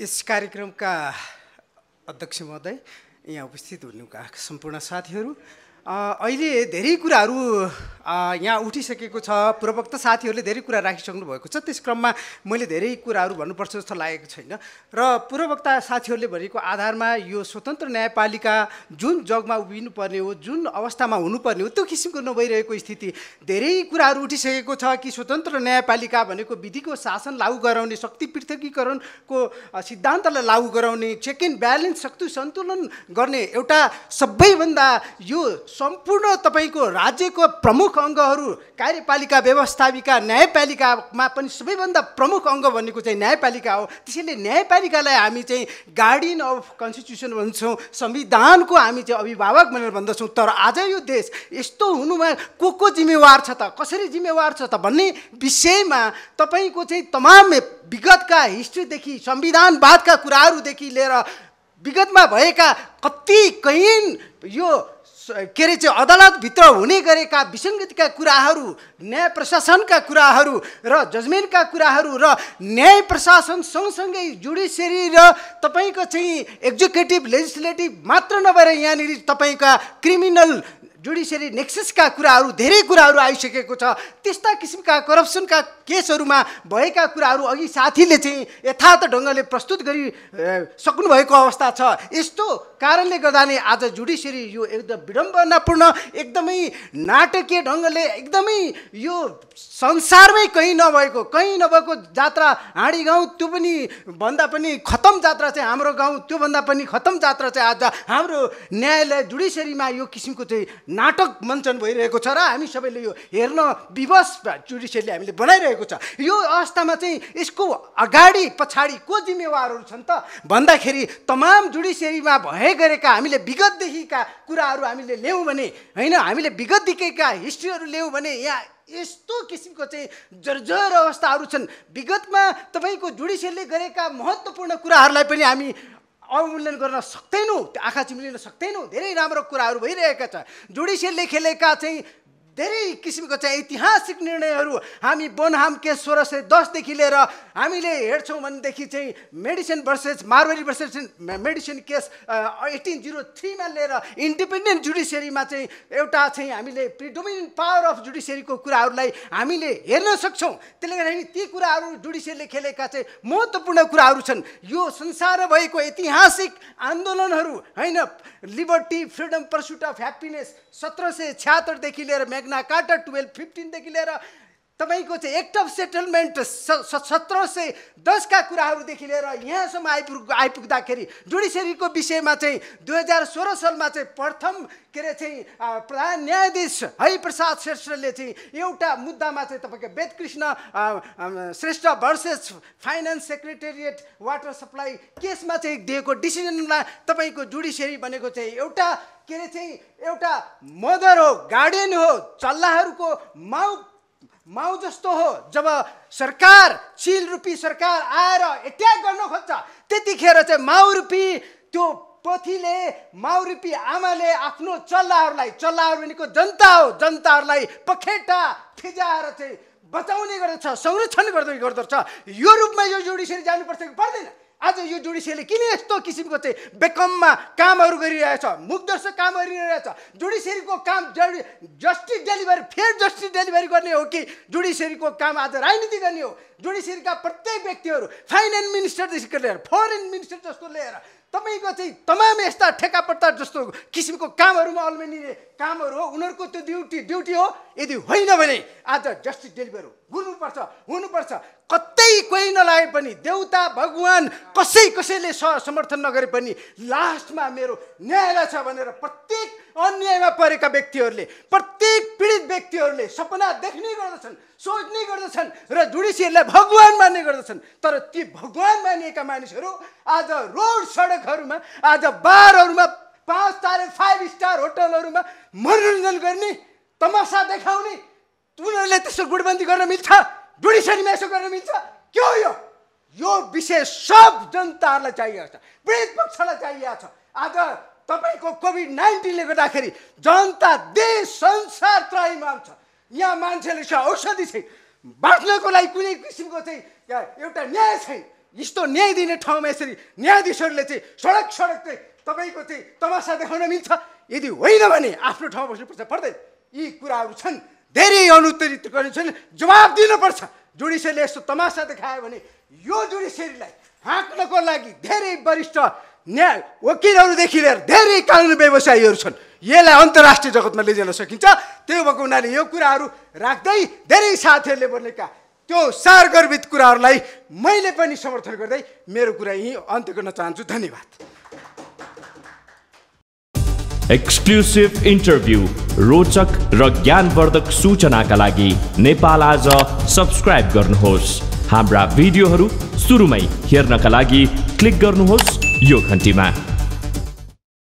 यस कार्यक्रमका अध्यक्ष महोदय यहाँ उपस्थित हुनुका सम्पूर्ण साथीहरू अहिले धेरै कुराहरू यहाँ उठिसकेको छ प्रवक्ता साथीहरूले धेरै कुरा राखिसक्नु भएको छ त्यस क्रममा मैले धेरै कुराहरू भन्नुपर्छ जस्तो लागेको छैन र पूर्ववक्ता साथीहरूले भनेको आधारमा यो स्वतन्त्र न्यायपालिका जुन जगमा उभिनु पर्ने हो जुन अवस्थामा हुनुपर्ने हो त्यो किसिमको नभइरहेको स्थिति धेरै कुराहरू उठिसकेको छ कि स्वतन्त्र न्यायपालिका भनेको विधिको शासन लागु गराउने शक्ति पृथकीकरणको सिद्धान्तलाई लागु गराउने चेक एन्ड ब्यालेन्स शक्ति सन्तुलन गर्ने एउटा सबैभन्दा यो सम्पूर्ण तपाईँको राज्यको प्रमुख अङ्गहरू कार्यपालिका व्यवस्थापिका न्यायपालिकामा पनि सबैभन्दा प्रमुख अङ्ग भनेको चाहिँ न्यायपालिका हो त्यसैले न्यायपालिकालाई हामी चाहिँ गार्डियन अफ कन्स्टिट्युसन भन्छौँ संविधानको हामी चाहिँ अभिभावक भनेर भन्दछौँ तर आज यो देश यस्तो हुनुमा को को जिम्मेवार छ त कसरी जिम्मेवार छ त भन्ने विषयमा तपाईँको चाहिँ तमाम विगतका हिस्ट्रीदेखि संविधानवादका कुराहरूदेखि लिएर विगतमा भएका कति कैन यो के अरे चाहिँ अदालतभित्र हुने गरेका विसङ्गतिका कुराहरू न्याय प्रशासनका कुराहरू र जजमेन्टका कुराहरू र न्याय प्रशासन सँगसँगै जुडिसियरी र तपाईँको चाहिँ एक्जिक्युटिभ लेजिस्लेटिभ मात्र नभएर यहाँनिर तपाईँका क्रिमिनल जुडिसियरी नेक्सेसका कुराहरू धेरै कुराहरू आइसकेको छ त्यस्ता किसिमका करप्सनका केसहरूमा भएका कुराहरू अघि साथीले चाहिँ यथार्थ ढङ्गले प्रस्तुत गरि सक्नुभएको अवस्था छ यस्तो कारणले गर्दा नै आज जुडिसियरी यो एकदम विडम्बनापूर्ण एकदमै नाटकीय ढङ्गले एकदमै यो संसारमै कहीँ नभएको कहीँ नभएको जात्रा हाँडी गाउँ त्यो पनि भन्दा पनि खतम जात्रा चाहिँ हाम्रो गाउँ त्योभन्दा पनि खतम जात्रा चाहिँ आज हाम्रो न्यायालय जुडिसियरीमा यो किसिमको चाहिँ नाटक मञ्चन भइरहेको छ र हामी सबैले यो हेर्न विवश जुडिसियरले हामीले बनाइरहेको छ यो अवस्थामा चाहिँ यसको अगाडि पछाडि को जिम्मेवारहरू छन् त भन्दाखेरि तमाम जुडिसियरीमा भए गरेका हामीले विगतदेखिका कुराहरू हामीले ल्यायौँ भने होइन हामीले विगतदेखिका हिस्ट्रीहरू ल्यायौँ भने यहाँ यस्तो किसिमको चाहिँ जर्जर अवस्थाहरू छन् विगतमा तपाईँको जुडिसियरले गरेका महत्त्वपूर्ण कुराहरूलाई पनि हामी अवमूल्यन गर्न सक्दैनौँ त्यो आँखा चिम्लिन सक्दैनौँ धेरै राम्रो कुराहरू भइरहेका छ जुडिसियलले खेलेका चाहिँ धेरै किसिमको चाहिँ ऐतिहासिक निर्णयहरू हामी बोनहाम के सोह्र सय दसदेखि लिएर हामीले हेर्छौँ भनेदेखि चाहिँ Madison versus Marbury versus Madison case eighteen zero थ्रीमा लिएर इन्डिपेन्डेन्ट जुडिसियरीमा चाहिँ एउटा चाहिँ हामीले प्रिडोमिनेन्ट पावर अफ जुडिसियरीको कुराहरूलाई हामीले हेर्न सक्छौँ त्यसले गर्दाखेरि ती कुराहरू जुडिसियरीले खेलेका चाहिँ महत्त्वपूर्ण कुराहरू छन् यो संसार भएको ऐतिहासिक आन्दोलनहरू होइन liberty freedom pursuit of happiness सत्र सय छ्यात्तरदेखि लिएर म्याग नाकाटा टुवेल्भ फिफ्टिनदेखि लिएर तपाईँको चाहिँ एक्ट अफ सेटलमेन्ट सत्र सय दसका कुराहरूदेखि लिएर यहाँसम्म आइपुग आइपुग्दाखेरि जुडिसियरीको विषयमा चाहिँ दुई हजार सोह्र सालमा चाहिँ प्रथम के अरे चाहिँ प्रधान न्यायाधीश हरिप्रसाद श्रेष्ठले चाहिँ एउटा मुद्दामा चाहिँ तपाईँको Vedkrishna Shrestha versus finance secretariat water supply केसमा चाहिँ दिएको डिसिजनमा तपाईँको जुडिसियरी भनेको चाहिँ एउटा के अरे चाहिँ एउटा मदर हो गार्डियन हो चल्लाहरूको माउ माउ जस्तो हो जब सरकार चिल रूपी सरकार आएर एट्याक गर्न खोज्छ त्यतिखेर चाहिँ माउ रूपी त्यो पोथीले माउ रूपी आमाले आफ्नो चल्लाहरूलाई चल्लाहरू भनेको जनता हो जनताहरूलाई पखेटा फिजाएर चाहिँ बचाउने गर्दछ संरक्षण गर्दै गर्दछ यो रूपमा यो जुडिसियरी जानुपर्छ कि पर्दैन आज यो जुडिसियले किन यस्तो किसिमको चाहिँ बेकममा कामहरू गरिरहेछ मुखदर्शक काम गरिरहेछ जुडिसियरीको काम justice delivery fair justice delivery गर्ने हो कि जुडिसियरीको काम आज राजनीति गर्ने हो जुडिसियरीका प्रत्येक व्यक्तिहरू फाइनेन्स मिनिस्टरदेखि लिएर फरेन मिनिस्टर जस्तो लिएर तपाईँको चाहिँ तमाम यस्ता ठेकापट्टा जस्तो किसिमको कामहरूमा अल्मेलिने कामहरू हो उनीहरूको त्यो ड्युटी ड्युटी हो यदि होइन भने आज जस्टिस डेलिभर हुनुपर्छ हुनुपर्छ कति कोही कोही नलाए पनि देउता भगवान् कसै कसैले समर्थन नगरे पनि लास्टमा मेरो न्याय छ भनेर प्रत्येक अन्यायमा परेका व्यक्तिहरूले प्रत्येक पीडित व्यक्तिहरूले सपना देख्ने गर्दछन् सोच्ने गर्दछन् र जुडिसीहरूलाई भगवान् मान्ने गर्दछन् तर ती भगवान् मानिएका मानिसहरू आज रोड सडकहरूमा आज बारहरूमा पाँच तारे फाइभ स्टार होटलहरूमा मनोरञ्जन गर्ने तमासा देखाउने उनीहरूले त्यसो गुडबन्दी गर्न मिल्छ जुडिसियरीमा यसो गर्न मिल्छ के हो यो यो विषय सब जनताहरूलाई चाहिएको छ पीडित पक्षलाई चाहिएको छ आज तपाईँको कोभिड नाइन्टिनले गर्दाखेरि जनता देश संसार त्राहीमा छ यहाँ मान्छेले छ औषधि छ बाँच्नको लागि कुनै किसिमको चाहिँ एउटा न्याय छैन यस्तो न्याय दिने ठाउँमा यसरी न्यायाधीशहरूले चाहिँ सडक सडक चाहिँ तपाईँको चाहिँ तमासा देखाउन मिल्छ यदि होइन भने आफ्नो ठाउँमा बस्नुपर्छ पर्दैन यी कुराहरू छन् धेरै अनुत्तरित छन् जवाब दिनुपर्छ जुडिसियरले यस्तो तमासा देखायो भने यो जुडिसियरीलाई हाँक्नको लागि धेरै वरिष्ठ न्याय वकिलहरूदेखि लिएर धेरै कानुन व्यवसायीहरू छन् यसलाई अन्तर्राष्ट्रिय जगतमा लैजान सकिन्छ त्यो भएको हुनाले यो कुराहरू राख्दै धेरै साथीहरूले बोलेका त्यो सारगर्भित कुराहरूलाई मैले पनि समर्थन गर्दै मेरो कुरा यहीँ अन्त्य गर्न चाहन्छु धन्यवाद एक्सक्लुसिभ इन्टरभ्यू रोचक र ज्ञानवर्धक सूचनाका लागि नेपाल आज सब्सक्राइब गर्नुहोस् हाम्रा भिडियोहरू सुरुमै हेर्नका लागि क्लिक गर्नुहोस् यो घन्टीमा